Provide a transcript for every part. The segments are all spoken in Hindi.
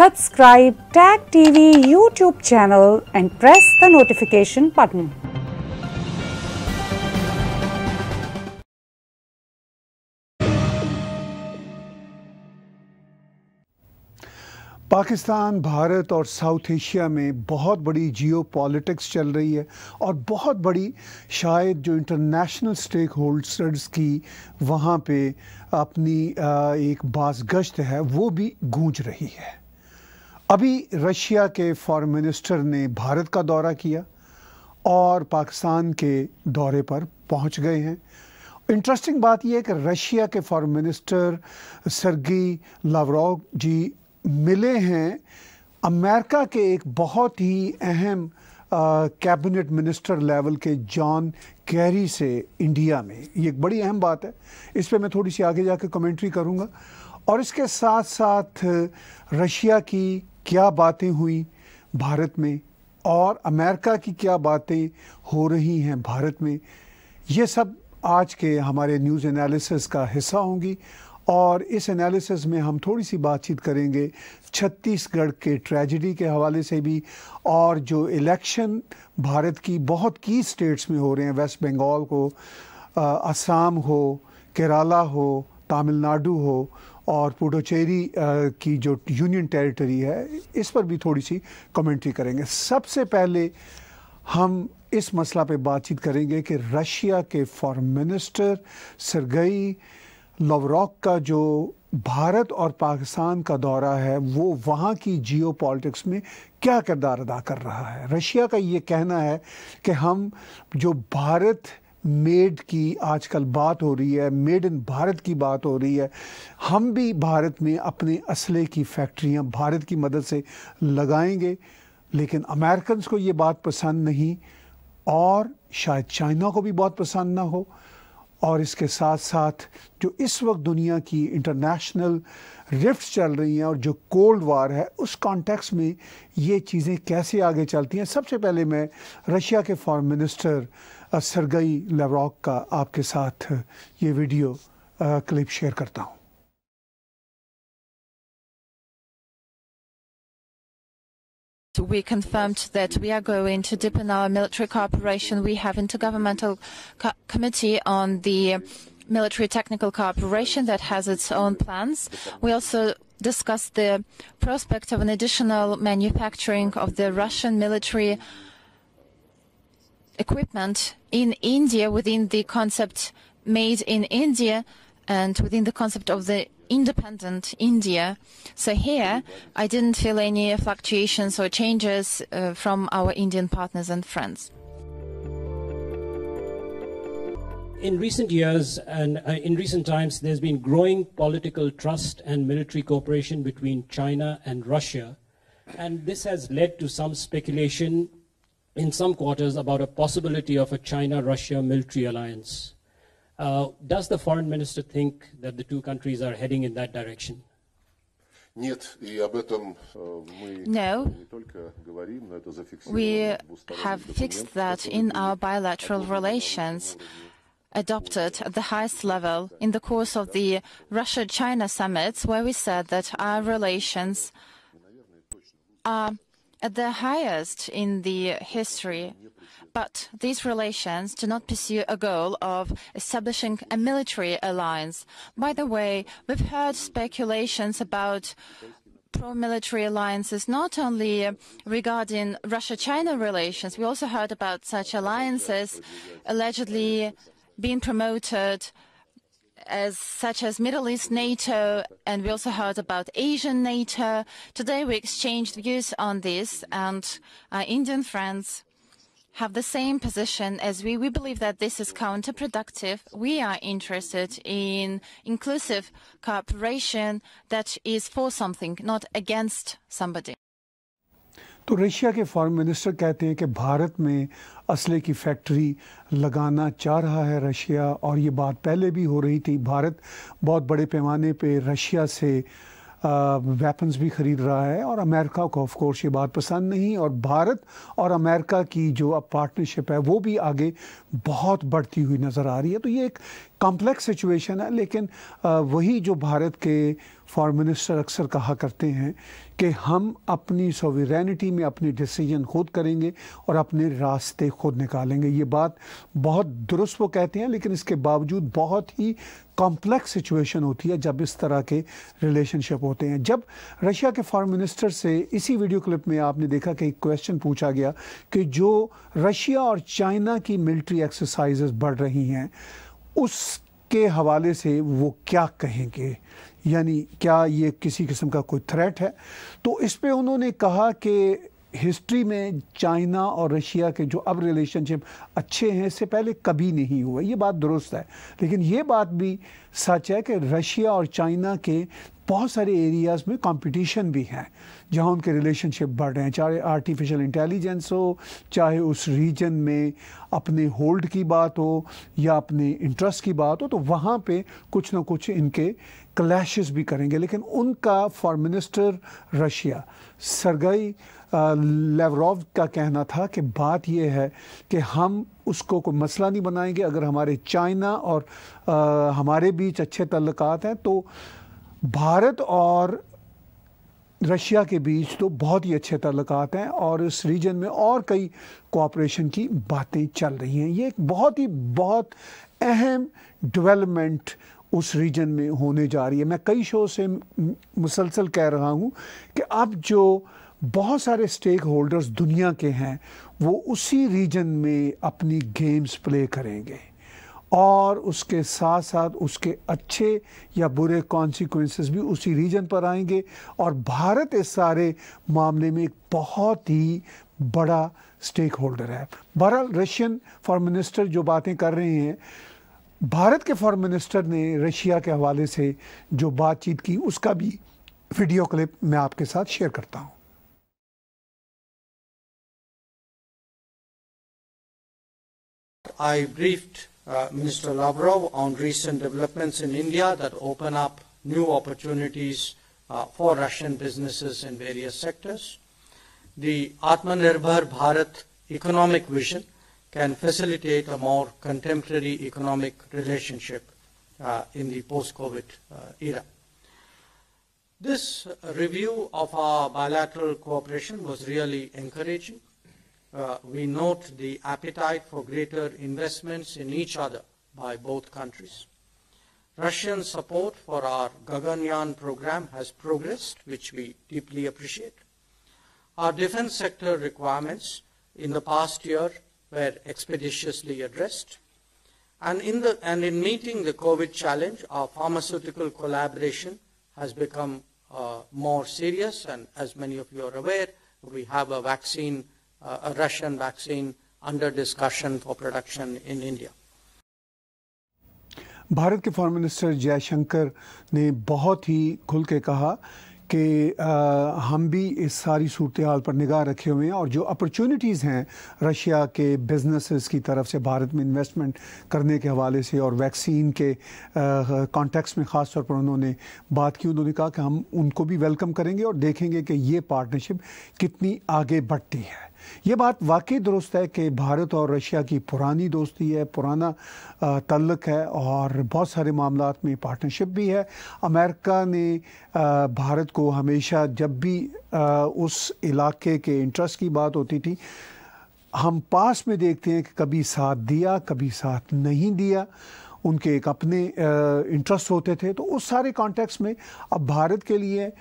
Subscribe Tag TV YouTube channel and press the notification button. Pakistan Bharat और साउथ एशिया में बहुत बड़ी जियो पॉलिटिक्स चल रही है और बहुत बड़ी शायद जो इंटरनेशनल स्टेक होल्डर्स की वहाँ पे अपनी एक बास गश्त है वो भी गूंज रही है अभी रशिया के फॉरेन मिनिस्टर ने भारत का दौरा किया और पाकिस्तान के दौरे पर पहुंच गए हैं इंटरेस्टिंग बात यह है कि रशिया के foreign minister Sergey Lavrov ji मिले हैं अमेरिका के एक बहुत ही अहम कैबिनेट मिनिस्टर लेवल के जॉन कैरी से इंडिया में ये एक बड़ी अहम बात है इस पर मैं थोड़ी सी आगे जाके कमेंट्री करूँगा और इसके साथ साथ रशिया की क्या बातें हुई भारत में और अमेरिका की क्या बातें हो रही हैं भारत में ये सब आज के हमारे न्यूज़ एनालिसिस का हिस्सा होंगी और इस एनालिसिस में हम थोड़ी सी बातचीत करेंगे छत्तीसगढ़ के ट्रेजिडी के हवाले से भी और जो इलेक्शन भारत की बहुत की स्टेट्स में हो रहे हैं वेस्ट बंगाल को असम हो केरला हो तमिलनाडु हो और पुडोचेरी की जो यूनियन टेरिटरी है इस पर भी थोड़ी सी कमेंट्री करेंगे सबसे पहले हम इस मसला पे बातचीत करेंगे कि रशिया के फॉरेन मिनिस्टर सरगई लवरॉक का जो भारत और पाकिस्तान का दौरा है वो वहाँ की जियो पॉलिटिक्स में क्या किरदार अदा कर रहा है रशिया का ये कहना है कि हम जो भारत मेड की आजकल बात हो रही है मेड इन भारत की बात हो रही है हम भी भारत में अपने असले की फैक्ट्रियां भारत की मदद से लगाएंगे लेकिन अमेरिकन को ये बात पसंद नहीं और शायद चाइना को भी बहुत पसंद ना हो और इसके साथ साथ जो इस वक्त दुनिया की इंटरनेशनल रिफ्ट चल रही हैं और जो कोल्ड वार है उस कॉन्टेक्स्ट में ये चीज़ें कैसे आगे चलती हैं सबसे पहले मैं रशिया के foreign minister We confirmed that we are going to deepen our military cooperation. We have intergovernmental co committee on the military technical cooperation that has its own plans. We also discussed the prospect of an additional manufacturing of the Russian military equipment in India within the concept made in India and within the concept of the independent India. So here, I didn't feel any fluctuations or changes uh, from our Indian partners and friends. In recent years and uh, in recent times, there's been growing political trust and military cooperation between China and Russia. And this has led to some speculation in some quarters about a possibility of a China-Russia military alliance. Uh, does the foreign minister think that the two countries are heading in that direction? Э, no, we have fixed that in our bilateral relations adopted at the highest level in the course of the Russia-China summits where we said that our relations are at their highest in the history. But these relations do not pursue a goal of establishing a military alliance. By the way, we've heard speculations about pro-military alliances, not only regarding Russia-China relations. We also heard about such alliances allegedly being promoted as such as Middle East NATO, and we also heard about Asian NATO. Today we exchanged views on this, and our uh, Indian friends have the same position as we. We believe that this is counterproductive. We are interested in inclusive cooperation that is for something, not against somebody. तो रशिया के फॉरेन मिनिस्टर कहते हैं कि भारत में असले की फैक्ट्री लगाना चाह रहा है रशिया और ये बात पहले भी हो रही थी भारत बहुत बड़े पैमाने पे रशिया से वेपन्स भी ख़रीद रहा है और अमेरिका को ऑफ कोर्स ये बात पसंद नहीं और भारत और अमेरिका की जो अब पार्टनरशिप है वो भी आगे बहुत बढ़ती हुई नज़र आ रही है तो ये एक कॉम्प्लेक्स सिचुएशन है लेकिन वही जो भारत के फॉर मिनिस्टर अक्सर कहा करते हैं कि हम अपनी सोवरेनिटी में अपने डिसीजन खुद करेंगे और अपने रास्ते खुद निकालेंगे ये बात बहुत दुरुस्त वो कहते हैं लेकिन इसके बावजूद बहुत ही कॉम्प्लेक्स सिचुएशन होती है जब इस तरह के रिलेशनशिप होते हैं जब रशिया के फॉरन मिनिस्टर से इसी वीडियो क्लिप में आपने देखा कि एक क्वेश्चन पूछा गया कि जो रशिया और चाइना की मिल्ट्री एक्सरसाइज़ बढ़ रही हैं उसके हवाले से वो क्या कहेंगे यानी क्या ये किसी किस्म का कोई थ्रेट है तो इस पर उन्होंने कहा कि हिस्ट्री में चाइना और रशिया के जो अब रिलेशनशिप अच्छे हैं इससे पहले कभी नहीं हुआ ये बात दुरुस्त है लेकिन ये बात भी सच है कि रशिया और चाइना के बहुत सारे एरियाज़ में कंपटीशन भी हैं जहां उनके रिलेशनशिप बढ़ रहे हैं चाहे आर्टिफिशियल इंटेलिजेंस हो चाहे उस रीजन में अपने होल्ड की बात हो या अपने इंटरेस्ट की बात हो तो वहाँ पर कुछ ना कुछ इनके क्लैशेस भी करेंगे लेकिन उनका foreign minister Russia Sergey Lavrov का कहना था कि बात यह है कि हम उसको कोई मसला नहीं बनाएंगे अगर हमारे चाइना और आ, uh, हमारे बीच अच्छे तल्लक हैं तो भारत और रशिया के बीच तो बहुत ही अच्छे तल्लक हैं और इस रीजन में और कई कोऑपरेशन की बातें चल रही हैं ये एक बहुत ही बहुत अहम डेवलपमेंट उस रीजन में होने जा रही है मैं कई शो से मुसलसल कह रहा हूँ कि अब जो बहुत सारे स्टेक होल्डर्स दुनिया के हैं वो उसी रीजन में अपनी गेम्स प्ले करेंगे और उसके साथ साथ उसके अच्छे या बुरे कॉन्सिक्वेंसेस भी उसी रीजन पर आएंगे और भारत इस सारे मामले में एक बहुत ही बड़ा स्टेक होल्डर है बहरहाल रशियन फॉरेन मिनिस्टर जो बातें कर रहे हैं भारत के फॉरेन मिनिस्टर ने रशिया के हवाले से जो बातचीत की उसका भी वीडियो क्लिप मैं आपके साथ शेयर करता हूँ I briefed uh, Mr. Lavrov on recent developments in India that open up new opportunities uh, for Russian businesses in various sectors. The Atmanirbhar Bharat economic vision can facilitate a more contemporary economic relationship uh, in the post-COVID uh, era. This review of our bilateral cooperation was really encouraging. Uh, we note the appetite for greater investments in each other by both countries. Russian support for our Gaganyaan program has progressed, which we deeply appreciate. Our defense sector requirements in the past year were expeditiously addressed. And in, the, and in meeting the COVID challenge, our pharmaceutical collaboration has become uh, more serious. And as many of you are aware, we have a vaccine, uh, a Russian vaccine under discussion for production in India. Bharat के फॉरेन मिनिस्टर जयशंकर ने बहुत ही खुल के कहा कि हम भी इस सारी सूरत हाल पर निगाह रखे हुए हैं और जो अपॉर्चुनिटीज़ हैं रशिया के बिजनेसेस की तरफ से भारत में इन्वेस्टमेंट करने के हवाले से और वैक्सीन के कॉन्टेक्स्ट में ख़ास तौर पर उन्होंने बात की उन्होंने कहा कि हम उनको भी वेलकम करेंगे और देखेंगे कि ये पार्टनरशिप कितनी आगे बढ़ती है ये बात वाकई दुरुस्त है कि भारत और रशिया की पुरानी दोस्ती है पुराना तल्लक है और बहुत सारे मामला में पार्टनरशिप भी है अमेरिका ने भारत को हमेशा जब भी उस इलाके के इंटरेस्ट की बात होती थी हम पास में देखते हैं कि कभी साथ दिया कभी साथ नहीं दिया उनके एक अपने इंटरेस्ट होते थे तो उस सारे कॉन्टेक्स्ट में अब भारत के लिए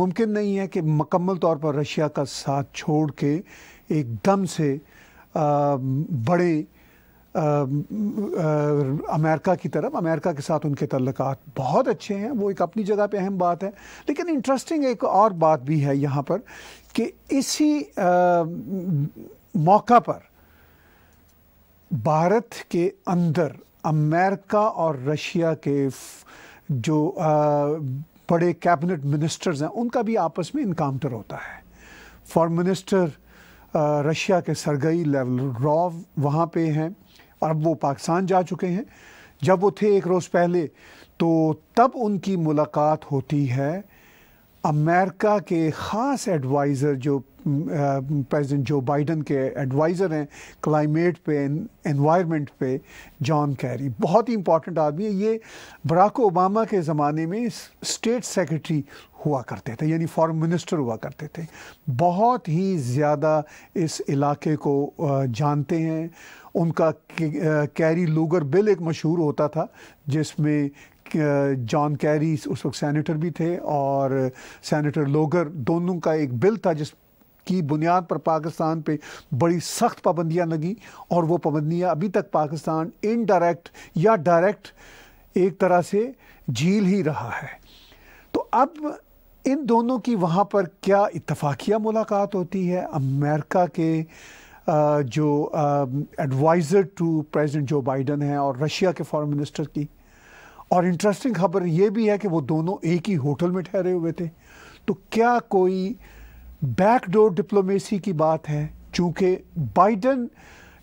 मुमकिन नहीं है कि मकम्मल तौर पर रशिया का साथ छोड़ के एकदम से आ, बड़े अमेरिका की तरफ अमेरिका के साथ उनके तल्लक बहुत अच्छे हैं वो एक अपनी जगह पे अहम बात है लेकिन इंटरेस्टिंग एक और बात भी है यहाँ पर कि इसी मौका पर भारत के अंदर अमेरिका और रशिया के जो बड़े कैबिनेट मिनिस्टर्स हैं उनका भी आपस में इनकाउंटर होता है फॉर मिनिस्टर रशिया के सरगई रॉव वहाँ पे हैं अब वो पाकिस्तान जा चुके हैं जब वो थे एक रोज़ पहले तो तब उनकी मुलाकात होती है अमेरिका के ख़ास एडवाइज़र जो प्रेसिडेंट जो बाइडन के एडवाइज़र हैं क्लाइमेट पे एनवायरनमेंट पे जॉन कैरी बहुत ही इंपॉर्टेंट आदमी है ये बराक ओबामा के ज़माने में स्टेट सेक्रेटरी हुआ करते थे यानी फॉरेन मिनिस्टर हुआ करते थे बहुत ही ज़्यादा इस इलाके को जानते हैं उनका कैरी लूगर बिल एक मशहूर होता था जिसमें जॉन कैरीस उस वक्त सैनिटर भी थे और सैनिटर लोगर दोनों का एक बिल था जिस की बुनियाद पर पाकिस्तान पे बड़ी सख्त पाबंदियां लगी और वो पाबंदियां अभी तक पाकिस्तान इनडायरेक्ट या डायरेक्ट एक तरह से झील ही रहा है तो अब इन दोनों की वहाँ पर क्या इतफाक़िया मुलाकात होती है अमेरिका के जो advisor to president Joe Biden हैं और रशिया के फॉरेन मिनिस्टर की और इंटरेस्टिंग खबर ये भी है कि वो दोनों एक ही होटल में ठहरे हुए थे तो क्या कोई बैकडोर डिप्लोमेसी की बात है चूँकि बाइडन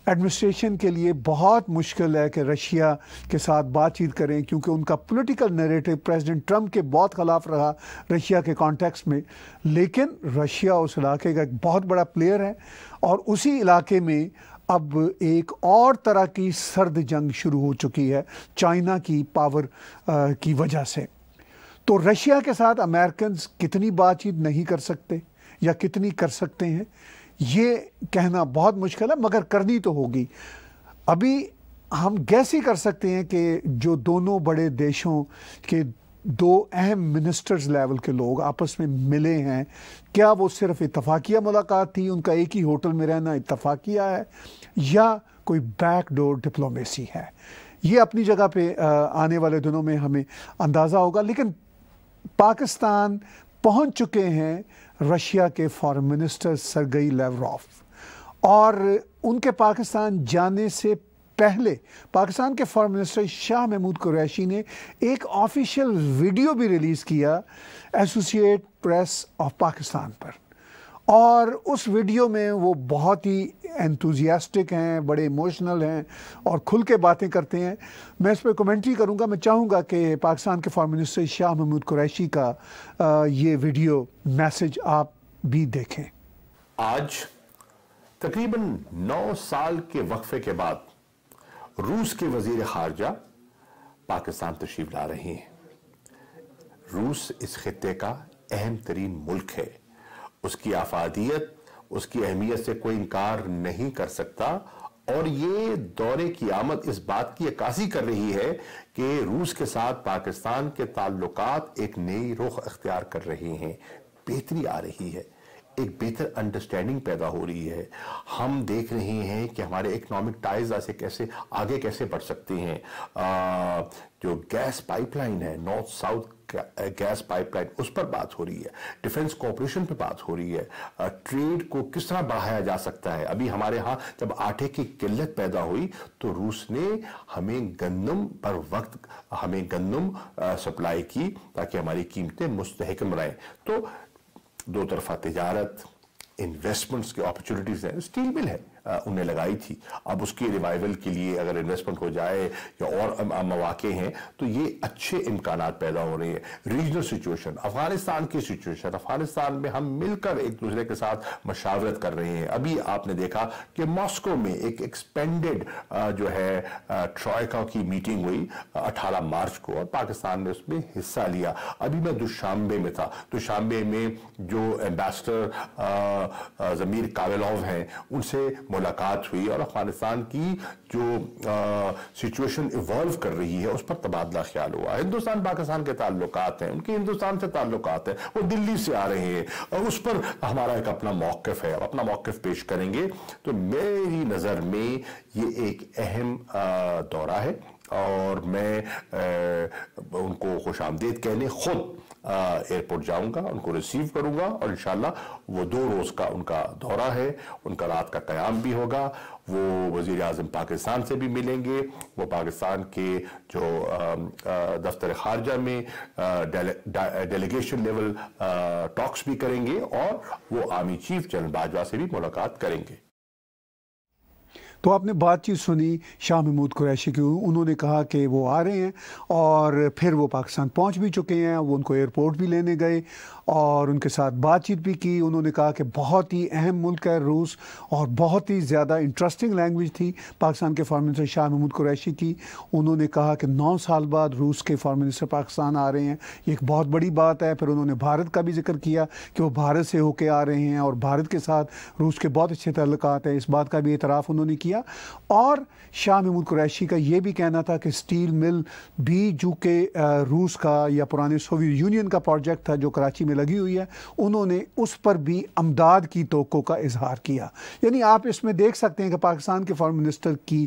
एडमिनिस्ट्रेशन के लिए बहुत मुश्किल है कि रशिया के साथ बातचीत करें क्योंकि उनका पॉलिटिकल नैरेटिव प्रेसिडेंट ट्रंप के बहुत खिलाफ रहा रशिया के कॉन्टेक्स में लेकिन रशिया उस इलाके का एक बहुत बड़ा प्लेयर है और उसी इलाके में अब एक और तरह की सर्द जंग शुरू हो चुकी है चाइना की पावर आ, की वजह से तो रशिया के साथ अमेरिकन कितनी बातचीत नहीं कर सकते या कितनी कर सकते हैं ये कहना बहुत मुश्किल है मगर करनी तो होगी अभी हम गैस ही कर सकते हैं कि जो दोनों बड़े देशों के दो अहम मिनिस्टर्स लेवल के लोग आपस में मिले हैं क्या वो सिर्फ इतफाकिया मुलाकात थी उनका एक ही होटल में रहना इतफाकिया है या कोई बैकडोर डिप्लोमेसी है ये अपनी जगह पे आने वाले दिनों में हमें अंदाज़ा होगा लेकिन पाकिस्तान पहुंच चुके हैं रशिया के फॉरेन मिनिस्टर सरगई लेवरॉफ और उनके पाकिस्तान जाने से पहले पाकिस्तान के फॉरन मिनिस्टर शाह महमूद कुरैशी ने एक ऑफिशियल वीडियो भी रिलीज़ किया एसोसिएट प्रेस ऑफ पाकिस्तान पर और उस वीडियो में वो बहुत ही एंथुजियास्टिक हैं बड़े इमोशनल हैं और खुल के बातें करते हैं मैं इस पर कमेंट्री करूंगा मैं चाहूंगा कि पाकिस्तान के फॉरन मिनिस्टर शाह महमूद कुरैशी का ये वीडियो मैसेज आप भी देखें आज तकरीबन नौ साल के वक्फे के बाद रूस के वजीर खारजा पाकिस्तान तशरीफ ला रहे हैं रूस इस खत्े का अहम तरीन मुल्क है उसकी आफादियत उसकी अहमियत से कोई इनकार नहीं कर सकता और ये दौरे की आमद इस बात की अक्सी कर रही है कि रूस के साथ पाकिस्तान के ताल्लुक एक नई रुख अख्तियार कर रहे हैं बेहतरी आ रही है एक बेहतर अंडरस्टैंडिंग पैदा हो रही है हम देख रहे हैं कि हमारे इकोनॉमिक टाइज ऐसे कैसे आगे कैसे बढ़ सकते हैं जो गैस पाइपलाइन है नॉर्थ साउथ गैस पाइपलाइन उस पर बात हो रही है डिफेंस कॉपरेशन पर बात हो रही है ट्रेड को किस तरह बढ़ाया जा सकता है अभी हमारे यहाँ जब आटे की किल्लत पैदा हुई तो रूस ने हमें गंदम पर वक्त हमें गंदम सप्लाई की ताकि हमारी कीमतें मुस्तहकम रहें तो दो तरफा तजारत इन्वेस्टमेंट्स की अपॉर्चुनिटीज़ हैं स्टील मिल है उन्हें लगाई थी अब उसकी रिवाइवल के लिए अगर इन्वेस्टमेंट हो जाए या और मौाक़े हैं तो ये अच्छे इम्कान पैदा हो रहे हैं रीजनल सिचुएशन अफगानिस्तान की सिचुएशन अफगानिस्तान में हम मिलकर एक दूसरे के साथ मशावरत कर रहे हैं अभी आपने देखा कि मॉस्को में एक एक्सपेंडेड जो है ट्रॉयका की मीटिंग हुई 18 मार्च को और पाकिस्तान ने उसमें हिस्सा लिया अभी मैं दुशांबे में था दुशांबे में जो एम्बेसडर ज़मीर कावेलोव हैं उनसे मुलाकात हुई और अफगानिस्तान की जो सिचुएशन इवॉल्व कर रही है उस पर तबादला ख्याल हुआ हिंदुस्तान पाकिस्तान के ताल्लुक हैं उनके हिंदुस्तान से ताल्लुक हैं वो दिल्ली से आ रहे हैं और उस पर हमारा एक अपना मौकफ है अपना मौकफ पेश करेंगे तो मेरी नज़र में ये एक अहम दौरा है और मैं उनको खुश आमदेद कहने खुद एयरपोर्ट जाऊंगा उनको रिसीव करूंगा और इन वो दो रोज़ का उनका दौरा है उनका रात का क्याम भी होगा वो वजीर अजम पाकिस्तान से भी मिलेंगे वो पाकिस्तान के जो दफ्तर खारजा में डेलीगेशन लेवल टॉक्स भी करेंगे और वो आर्मी चीफ जनरल बाजवा से भी मुलाकात करेंगे तो आपने बातचीत सुनी शाह महमूद कुरैशी की उन्होंने कहा कि वो आ रहे हैं और फिर वो पाकिस्तान पहुंच भी चुके हैं वो उनको एयरपोर्ट भी लेने गए और उनके साथ बातचीत भी की उन्होंने कहा कि बहुत ही अहम मुल्क है रूस और बहुत ही ज़्यादा इंटरेस्टिंग लैंग्वेज थी पाकिस्तान के फॉरन मिनिस्टर शाह महमूद कुरैशी की उन्होंने कहा कि नौ साल बाद रूस के फॉरन मिनिस्टर पाकिस्तान आ रहे हैं ये एक बहुत बड़ी बात है फिर उन्होंने भारत का भी जिक्र किया कि वो भारत से होके आ रहे हैं और भारत के साथ रूस के बहुत अच्छे तल्लक हैं इस बात का भी इतराफ़ उन्होंने किया और शाह महमूद कुरैशी का ये भी कहना था कि स्टील मिल भी जो कि रूस का या पुराने सोवियत यूनियन का प्रोजेक्ट था जो कराची में लगी हुई है उन्होंने उस पर भी अमदाद की तो का इजहार किया यानी आप इसमें देख सकते हैं कि पाकिस्तान के फॉरन मिनिस्टर की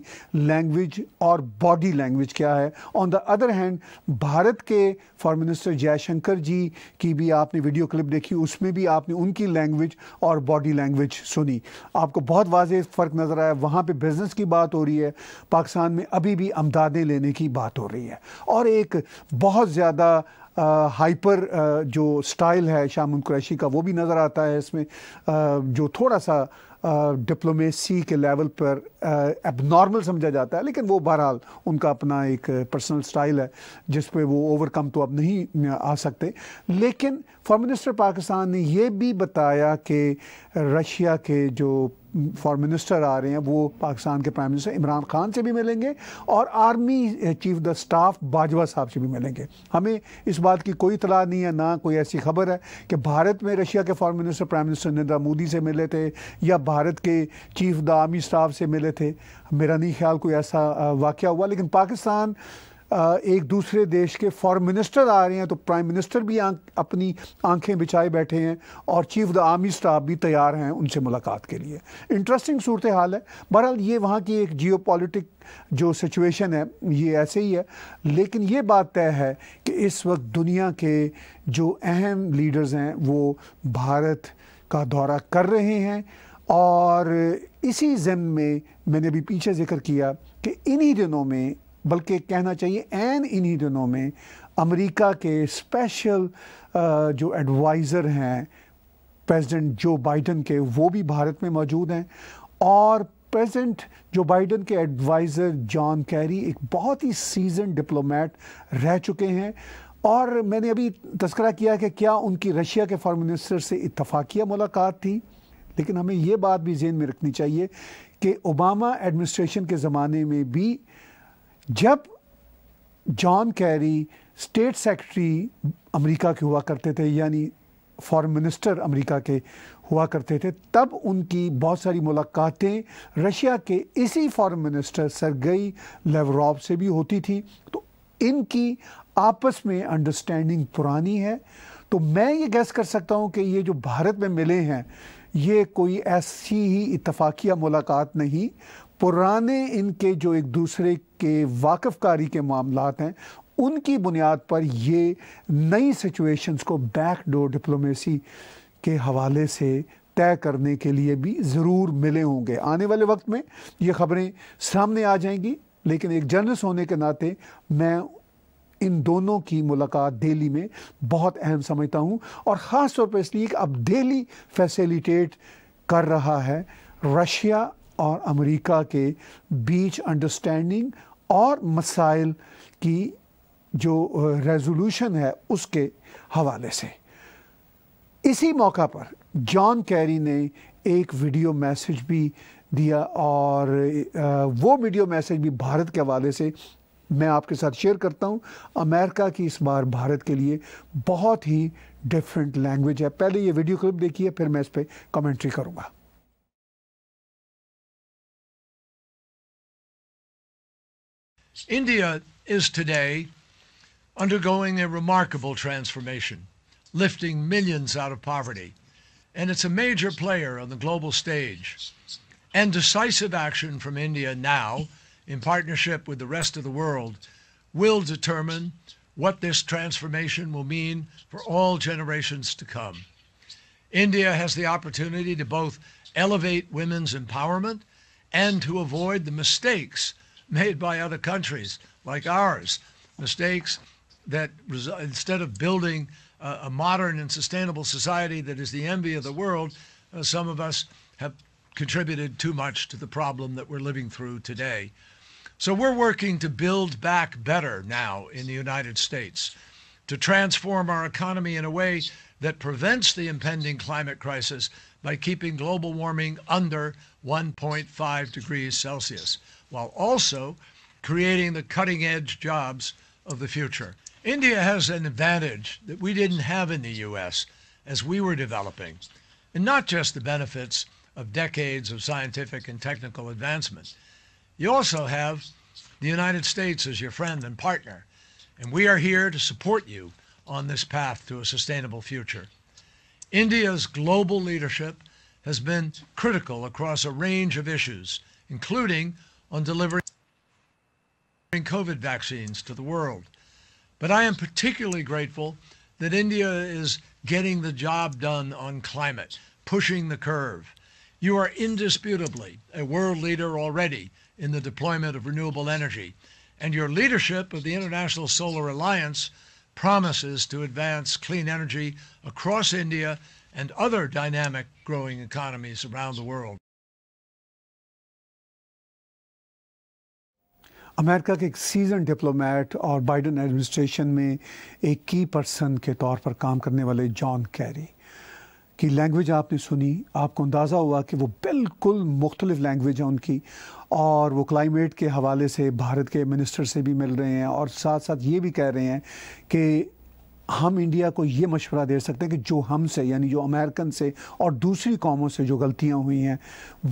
लैंग्वेज और बॉडी लैंग्वेज क्या है on the other hand Bharat के फॉरन मिनिस्टर जयशंकर जी की भी आपने वीडियो क्लिप देखी उसमें भी आपने उनकी लैंग्वेज और बॉडी लैंग्वेज सुनी आपको बहुत वाज फ़र्क नज़र आया वहाँ पर बिज़नेस की बात हो रही है पाकिस्तान में अभी भी अमदादें लेने की बात हो रही है और एक बहुत ज़्यादा हाइपर जो स्टाइल है शामुन कुरैशी का वो भी नज़र आता है इसमें जो थोड़ा सा डिप्लोमेसी के लेवल पर एबनॉर्मल समझा जाता है लेकिन वो बहरहाल उनका अपना एक पर्सनल स्टाइल है जिस पे वो ओवरकम तो अब नहीं आ सकते लेकिन फॉर मिनिस्टर पाकिस्तान ने ये भी बताया कि रशिया के जो फॉरेन मिनिस्टर आ रहे हैं वो पाकिस्तान के प्राइम मिनिस्टर इमरान खान से भी मिलेंगे और army chief the staff Bajwa साहब से भी मिलेंगे हमें इस बात की कोई इतला नहीं है ना कोई ऐसी खबर है कि भारत में रशिया के foreign minister prime minister Narendra Modi से मिले थे या भारत के चीफ द आर्मी स्टाफ से मिले थे मेरा नहीं ख्याल कोई ऐसा eh, वाक़ हुआ लेकिन पाकिस्तान एक दूसरे देश के फॉरेन मिनिस्टर आ रहे हैं तो प्राइम मिनिस्टर भी आंक, अपनी आंखें बिछाए बैठे हैं और चीफ द आर्मी स्टाफ भी तैयार हैं उनसे मुलाकात के लिए इंटरेस्टिंग सूरत हाल है बहरहाल ये वहाँ की एक जियो जो सिचुएशन है ये ऐसे ही है लेकिन ये बात तय है कि इस वक्त दुनिया के जो अहम लीडर्स हैं वो भारत का दौरा कर रहे हैं और इसी जम में मैंने भी पीछे जिक्र किया कि इन्हीं दिनों में बल्कि कहना चाहिए एन इन्हीं दिनों में अमेरिका के स्पेशल uh, जो एडवाइज़र हैं प्रेसिडेंट जो बाइडन के वो भी भारत में मौजूद हैं और प्रेसिडेंट जो बाइडन के एडवाइज़र जॉन कैरी एक बहुत ही सीजन डिप्लोमेट रह चुके हैं और मैंने अभी तस्करा किया कि क्या उनकी रशिया के फॉरन मिनिस्टर से इतफाक़िया मुलाकात थी लेकिन हमें ये बात भी जेन में रखनी चाहिए कि ओबामा एडमिनिस्ट्रेशन के ज़माने में भी जब John Kerry state secretary America के हुआ करते थे यानी फॉरेन मिनिस्टर अमेरिका के हुआ करते थे तब उनकी बहुत सारी मुलाकातें रशिया के इसी फॉरेन मिनिस्टर सरगई लेवरॉव से भी होती थी तो इनकी आपस में अंडरस्टैंडिंग पुरानी है तो मैं ये गैस कर सकता हूँ कि ये जो भारत में मिले हैं ये कोई ऐसी ही इतफाक़िया मुलाकात नहीं पुराने इनके जो एक दूसरे के वाकफ़कारी के मामला हैं उनकी बुनियाद पर ये नई सिचुएशंस को बैकडोर डिप्लोमेसी के हवाले से तय करने के लिए भी ज़रूर मिले होंगे आने वाले वक्त में ये खबरें सामने आ जाएंगी लेकिन एक जर्नलिस्ट होने के नाते मैं इन दोनों की मुलाकात दिल्ली में बहुत अहम समझता हूँ और ख़ास तौर पर इसलिए कि अब दिल्ली फैसिलिटेट कर रहा है रशिया और अमेरिका के बीच अंडरस्टैंडिंग और मसाइल की जो रेजोल्यूशन है उसके हवाले से इसी मौका पर जॉन कैरी ने एक वीडियो मैसेज भी दिया और वो वीडियो मैसेज भी भारत के हवाले से मैं आपके साथ शेयर करता हूं अमेरिका की इस बार भारत के लिए बहुत ही डिफरेंट लैंग्वेज है पहले ये वीडियो क्लिप देखिए फिर मैं इस पर कमेंट्री करूँगा India is today undergoing a remarkable transformation, lifting millions out of poverty, and it's a major player on the global stage. And decisive action from India now, in partnership with the rest of the world, will determine what this transformation will mean for all generations to come. India has the opportunity to both elevate women's empowerment and to avoid the mistakes made by other countries like ours, mistakes that instead of building a, a modern and sustainable society that is the envy of the world, uh, some of us have contributed too much to the problem that we're living through today. So we're working to build back better now in the United States, to transform our economy in a way that prevents the impending climate crisis by keeping global warming under 1.5 degrees Celsius while also creating the cutting edge jobs of the future. India has an advantage that we didn't have in the U.S. as we were developing, and not just the benefits of decades of scientific and technical advancement. You also have the United States as your friend and partner, and we are here to support you on this path to a sustainable future. India's global leadership has been critical across a range of issues, including on delivering COVID vaccines to the world. But I am particularly grateful that India is getting the job done on climate, pushing the curve. You are indisputably a world leader already in the deployment of renewable energy, and your leadership of the International Solar Alliance promises to advance clean energy across India and other dynamic growing economies around the world. America के एक सीजन डिप्लोमेट और बाइडन एडमिनिस्ट्रेशन में एक की पर्सन के तौर पर काम करने वाले जॉन कैरी की लैंग्वेज आपने सुनी आपको अंदाज़ा हुआ कि वो बिल्कुल मुख्तलिफ लैंग्वेज है उनकी और वो क्लाइमेट के हवाले से भारत के मिनिस्टर से भी मिल रहे हैं और साथ साथ ये भी कह रहे हैं कि हम इंडिया को ये मशवरा दे सकते हैं कि जो हमसे यानी जो अमेरिकन से और दूसरी कौमों से जो गलतियाँ हुई हैं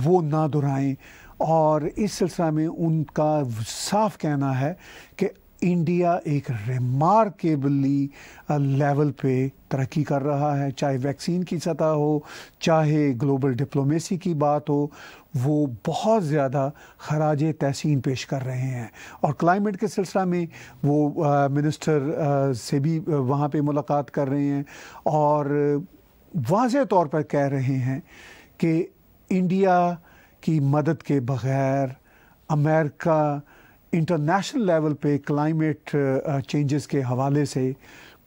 वो ना दोहराएँ और इस सिलसिला में उनका साफ कहना है कि इंडिया एक रिमार्केबली लेवल पे तरक्की कर रहा है चाहे वैक्सीन की सतह हो चाहे ग्लोबल डिप्लोमेसी की बात हो वो बहुत ज़्यादा खराज तहसीन पेश कर रहे हैं और क्लाइमेट के सिलसिला में वो आ, मिनिस्टर आ, से भी वहाँ पे मुलाकात कर रहे हैं और वाज तौर पर कह रहे हैं कि इंडिया की मदद के बगैर अमेरिका इंटरनेशनल लेवल पे क्लाइमेट चेंजेस uh, के हवाले से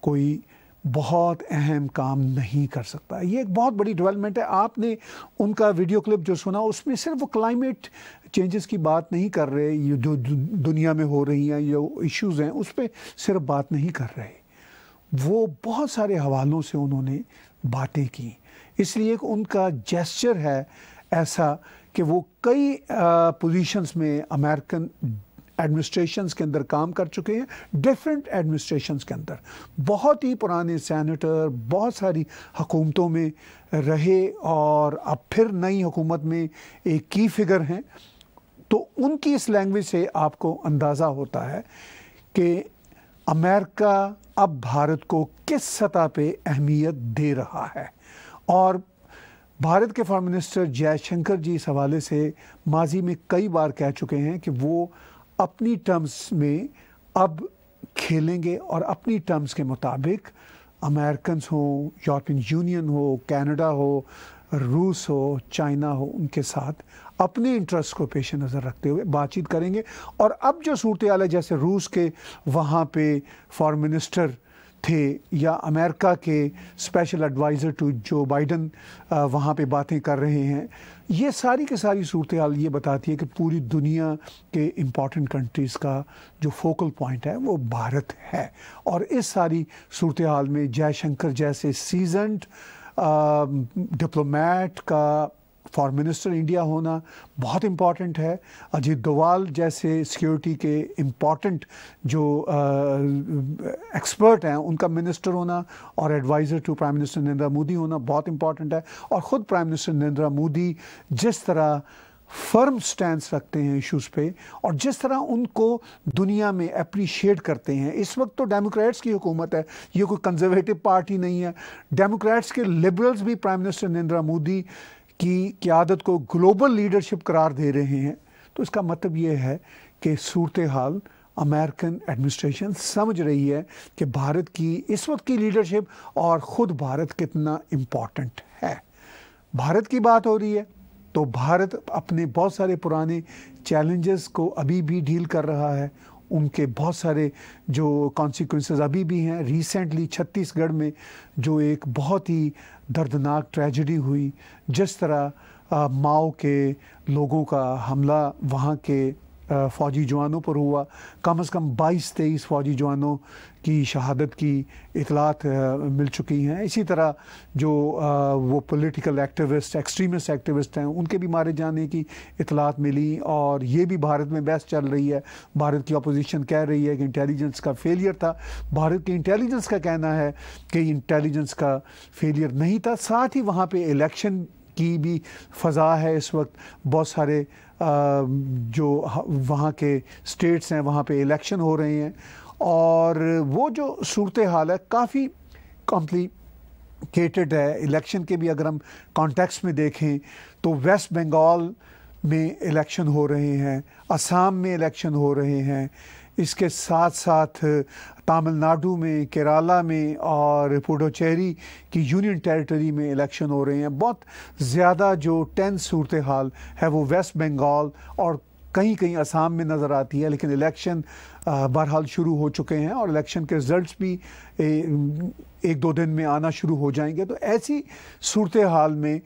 कोई बहुत अहम काम नहीं कर सकता ये एक बहुत बड़ी डेवलपमेंट है आपने उनका वीडियो क्लिप जो सुना उसमें सिर्फ वो क्लाइमेट चेंजेस की बात नहीं कर रहे ये जो दुनिया में हो रही हैं जो इश्यूज़ हैं उस पर सिर्फ बात नहीं कर रहे वो बहुत सारे हवालों से उन्होंने बातें की इसलिए उनका जेस्चर है ऐसा कि वो कई पोजीशंस में अमेरिकन एडमिनिस्ट्रेशन के अंदर काम कर चुके हैं डिफरेंट एडमिनिस्ट्रेशन के अंदर बहुत ही पुराने सैनिटर बहुत सारी हुकूमतों में रहे और अब फिर नई हुकूमत में एक की फिगर हैं तो उनकी इस लैंग्वेज से आपको अंदाज़ा होता है कि अमेरिका अब भारत को किस सतह पे अहमियत दे रहा है और भारत के फॉरन मिनिस्टर जयशंकर जी इस हवाले से माजी में कई बार कह चुके हैं कि वो अपनी टर्म्स में अब खेलेंगे और अपनी टर्म्स के मुताबिक अमेरिकन हो यूरोपियन यूनियन हो कनाडा हो रूस हो चाइना हो उनके साथ अपने इंटरेस्ट को पेश नज़र रखते हुए बातचीत करेंगे और अब जो सूरत आल है जैसे रूस के वहाँ पे फॉरन मिनिस्टर थे या अमेरिका के special advisor to Joe Biden वहाँ पे बातें कर रहे हैं ये सारी के सारी सूरत हाल ये बताती है कि पूरी दुनिया के इम्पॉर्टेंट कंट्रीज़ का जो फोकल पॉइंट है वो भारत है और इस सारी सूरत हाल में जयशंकर जैसे सीजनड डिप्लोमेट का फॉर मिनिस्टर इंडिया होना बहुत इम्पॉर्टेंट है अजीत डोवाल जैसे सिक्योरिटी के इम्पॉर्टेंट जो एक्सपर्ट हैं उनका मिनिस्टर होना और advisor to prime minister Narendra Modi होना बहुत इम्पॉर्टेंट है और ख़ुद प्राइम मिनिस्टर नरेंद्र मोदी जिस तरह फर्म स्टैंड रखते हैं इश्यूज पे और जिस तरह उनको दुनिया में अप्रीशिएट करते हैं इस वक्त तो डेमोक्रेट्स की हुकूमत है ये कोई कंजर्वेटिव पार्टी नहीं है डेमोक्रेट्स के लिबरल्स भी प्राइम मिनिस्टर नरेंद्र मोदी की क्यादत को ग्लोबल लीडरशिप करार दे रहे हैं तो इसका मतलब ये है कि सूरत हाल अमेरिकन एडमिनिस्ट्रेशन समझ रही है कि भारत की इस वक्त की लीडरशिप और ख़ुद भारत कितना इम्पॉर्टेंट है भारत की बात हो रही है तो भारत अपने बहुत सारे पुराने चैलेंजेस को अभी भी डील कर रहा है उनके बहुत सारे जो कॉन्सिक्वेंसेस अभी भी हैं रिसेंटली छत्तीसगढ़ में जो एक बहुत ही दर्दनाक ट्रेजडी हुई जिस तरह माओ के लोगों का हमला वहाँ के फ़ौजी जवानों पर हुआ कम अज़ कम बाईस तेईस फ़ौजी जवानों की शहादत की इतलात मिल चुकी हैं इसी तरह जो वो पॉलिटिकल एक्टिविस्ट एक्सट्रीमिस्ट एक्टिविस्ट हैं उनके भी मारे जाने की इतलात मिली और ये भी भारत में बहस चल रही है भारत की अपोजिशन कह रही है कि इंटेलिजेंस का फेलियर था भारत की इंटेलिजेंस का कहना है कि इंटेलिजेंस का फेलियर नहीं था साथ ही वहाँ पर इलेक्शन की भी फ़ा है इस वक्त बहुत सारे जो वहाँ के स्टेट्स हैं वहाँ पे इलेक्शन हो रहे हैं और वो जो सूरत हाल है काफ़ी कॉम्प्लिकेटेड है इलेक्शन के भी अगर हम कॉन्टेक्स में देखें तो वेस्ट बंगाल में इलेक्शन हो रहे हैं असम में इलेक्शन हो रहे हैं इसके साथ साथ तमिलनाडु में केरला में और पुडोचेरी की यूनियन टेरिटरी में इलेक्शन हो रहे हैं बहुत ज़्यादा जो टेंस सूरत हाल है वो वेस्ट बंगाल और कहीं कहीं असम में नज़र आती है लेकिन इलेक्शन बहरहाल शुरू हो चुके हैं और इलेक्शन के रिज़ल्ट भी ए, एक दो दिन में आना शुरू हो जाएंगे तो ऐसी सूरत हाल में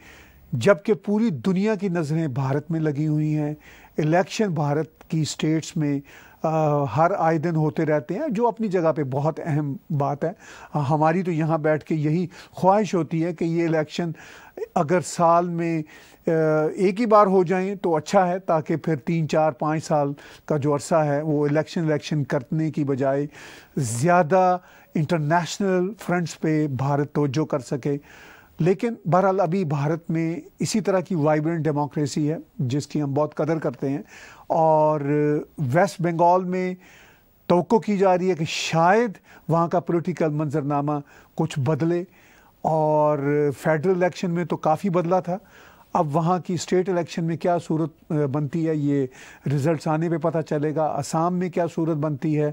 जबकि पूरी दुनिया की नज़रें भारत में लगी हुई हैं इलेक्शन भारत की स्टेट्स में आ, हर आए दिन होते रहते हैं जो अपनी जगह पे बहुत अहम बात है आ, हमारी तो यहाँ बैठ के यही ख्वाहिश होती है कि ये इलेक्शन अगर साल में एक ही बार हो जाएं तो अच्छा है ताकि फिर तीन चार पाँच साल का जो अरसा है वो इलेक्शन इलेक्शन करने की बजाय ज़्यादा इंटरनेशनल फ्रंट्स पे भारत तोजो कर सके लेकिन बहरहाल अभी भारत में इसी तरह की वाइब्रेंट डेमोक्रेसी है जिसकी हम बहुत कदर करते हैं और वेस्ट बंगाल में तो की जा रही है कि शायद वहाँ का पोलिटिकल मंजरनामा कुछ बदले और फेडरल इलेक्शन में तो काफ़ी बदला था अब वहाँ की स्टेट इलेक्शन में क्या सूरत बनती है ये रिज़ल्ट आने पे पता चलेगा असम में क्या सूरत बनती है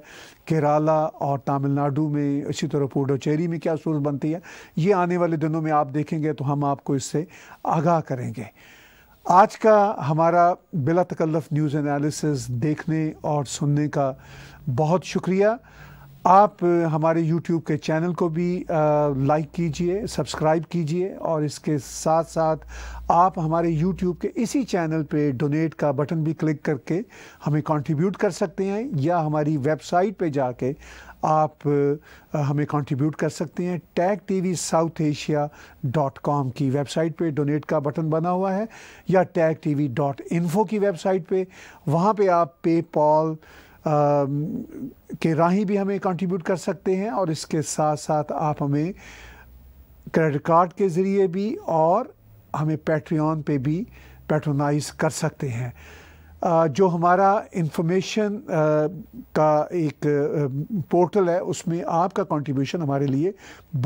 केरला और तमिलनाडु में इसी तरह पुडुचेरी में क्या सूरत बनती है ये आने वाले दिनों में आप देखेंगे तो हम आपको इससे आगाह करेंगे आज का हमारा बिला तकल्लफ न्यूज़ एनालिसिस देखने और सुनने का बहुत शुक्रिया आप हमारे YouTube के चैनल को भी लाइक कीजिए सब्सक्राइब कीजिए और इसके साथ साथ आप हमारे YouTube के इसी चैनल पे डोनेट का बटन भी क्लिक करके हमें कंट्रीब्यूट कर सकते हैं या हमारी वेबसाइट पे जाके आप हमें कंट्रीब्यूट कर सकते हैं tag T V South Asia dot com की वेबसाइट पे डोनेट का बटन बना हुआ है या tag T V dot info की वेबसाइट पे वहाँ पे आप पे पॉल के राही भी हमें कंट्रीब्यूट कर सकते हैं और इसके साथ साथ आप हमें क्रेडिट कार्ड के ज़रिए भी और हमें पेट्रियन पे भी पेट्रोनाइज कर सकते हैं जो हमारा इंफॉर्मेशन का एक पोर्टल है उसमें आपका कंट्रीब्यूशन हमारे लिए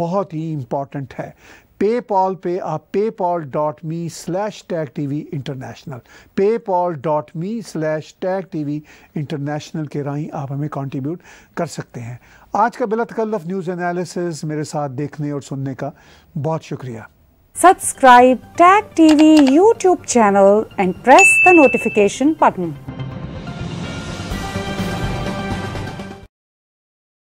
बहुत ही इम्पॉर्टेंट है पे पॉल पे आप PayPal dot me slash tag T V international PayPal dot me slash tag T V international के राही आप हमें कॉन्ट्रीब्यूट कर सकते हैं आज का बिला तकल्लफ न्यूज़ एनालिसिस मेरे साथ देखने और सुनने का बहुत शुक्रिया subscribe tag T V YouTube channel and press the notification button